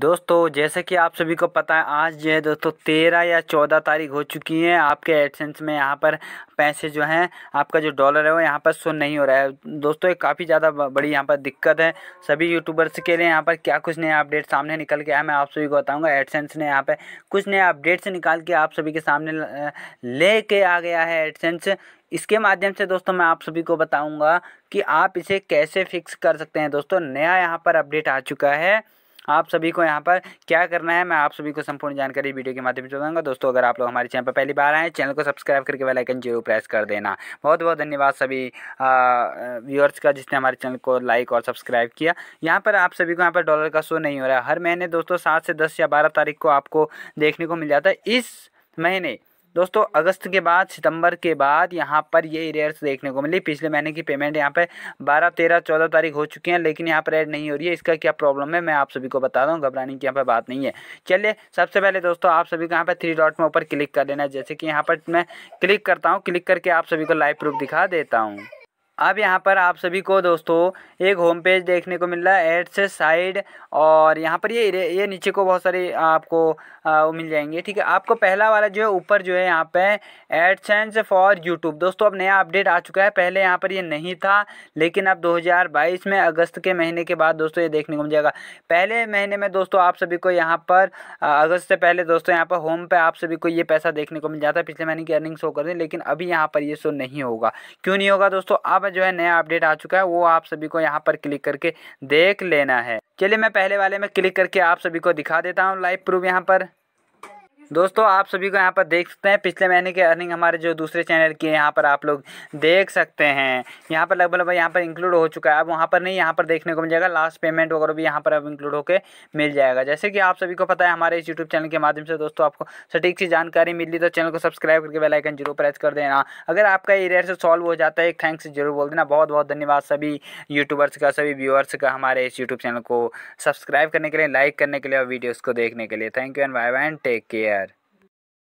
दोस्तों जैसे कि आप सभी को पता है आज जो है दोस्तों तेरह या चौदह तारीख हो चुकी है आपके एडसेंस में यहाँ पर पैसे जो हैं आपका जो डॉलर है वो यहाँ पर शो नहीं हो रहा है दोस्तों एक काफ़ी ज़्यादा बड़ी यहाँ पर दिक्कत है सभी यूट्यूबर्स के लिए यहाँ पर क्या कुछ नया अपडेट सामने निकल के आया मैं आप सभी को बताऊँगा एडसेंस ने यहाँ पर कुछ नया अपडेट्स निकाल के आप सभी के सामने ले के आ गया है एडसेंस इसके माध्यम से दोस्तों मैं आप सभी को बताऊँगा कि आप इसे कैसे फिक्स कर सकते हैं दोस्तों नया यहाँ पर अपडेट आ चुका है आप सभी को यहाँ पर क्या करना है मैं आप सभी को संपूर्ण जानकारी वीडियो के माध्यम से बताऊंगा दोस्तों अगर आप लोग हमारे चैनल पर पहली बार आए चैनल को सब्सक्राइब करके बेल आइकन जरूर प्रेस कर देना बहुत बहुत धन्यवाद सभी व्यूअर्स का जिसने हमारे चैनल को लाइक और सब्सक्राइब किया यहाँ पर आप सभी को यहाँ पर डॉलर का शो नहीं हो रहा है हर महीने दोस्तों सात से दस या बारह तारीख को आपको देखने को मिल जाता है इस महीने दोस्तों अगस्त के बाद सितंबर के बाद यहाँ पर ये एरियर्स देखने को मिली पिछले महीने की पेमेंट यहाँ पे बारह तेरह चौदह तारीख हो चुकी हैं लेकिन यहाँ पर ऐड नहीं हो रही है इसका क्या प्रॉब्लम है मैं आप सभी को बता दूँ घबराने की यहाँ पर बात नहीं है चलिए सबसे पहले दोस्तों आप सभी को यहाँ पर थ्री डॉट में ऊपर क्लिक कर लेना है जैसे कि यहाँ पर मैं क्लिक करता हूँ क्लिक करके आप सभी को लाइव प्रूफ दिखा देता हूँ अब यहाँ पर आप सभी को दोस्तों एक होम पेज देखने को मिल रहा है एड से साइड और यहाँ पर ये ये नीचे को बहुत सारे आपको आ, मिल जाएंगे ठीक है आपको पहला वाला जो है ऊपर जो है यहाँ पे एडसेंस फॉर यूट्यूब दोस्तों अब नया अपडेट आ चुका है पहले यहाँ पर ये नहीं था लेकिन अब 2022 में अगस्त के महीने के बाद दोस्तों ये देखने को मिल जाएगा पहले महीने में दोस्तों आप सभी को यहाँ पर अगस्त से पहले दोस्तों यहाँ पर होम पर आप सभी को ये पैसा देखने को मिल जाता है पिछले महीने की अर्निंग शो कर दें लेकिन अभी यहाँ पर ये शो नहीं होगा क्यों नहीं होगा दोस्तों अब पर जो है नया अपडेट आ चुका है वो आप सभी को यहाँ पर क्लिक करके देख लेना है चलिए मैं पहले वाले में क्लिक करके आप सभी को दिखा देता हूँ लाइव प्रूफ यहाँ पर दोस्तों आप सभी को यहाँ पर देख सकते हैं पिछले महीने की अर्निंग हमारे जो दूसरे चैनल की है यहाँ पर आप लोग देख सकते हैं यहाँ पर लगभग लगभग यहाँ पर इंक्लूड हो चुका है अब वहाँ पर नहीं यहाँ पर देखने को मिल जाएगा लास्ट पेमेंट वगैरह भी यहाँ पर अब इंक्लूड होकर मिल जाएगा जैसे कि आप सभी को पता है हमारे इस यूट्यूब चैनल के माध्यम से दोस्तों आपको सटीक सी जानकारी मिली तो चैनल को सब्सक्राइब करके बेलाइकन जरूर प्रेस कर देना अगर आपका एरियर से सॉल्व हो जाता है थैंक्स जरूर बोल देना बहुत बहुत धन्यवाद सभी यूट्यूबर्स का सभी व्यूअर्स का हमारे इस यूट्यूब चैनल को सब्सक्राइब करने के लिए लाइक करने के लिए और वीडियोज़ को देखने के लिए thank you and bye bye and take care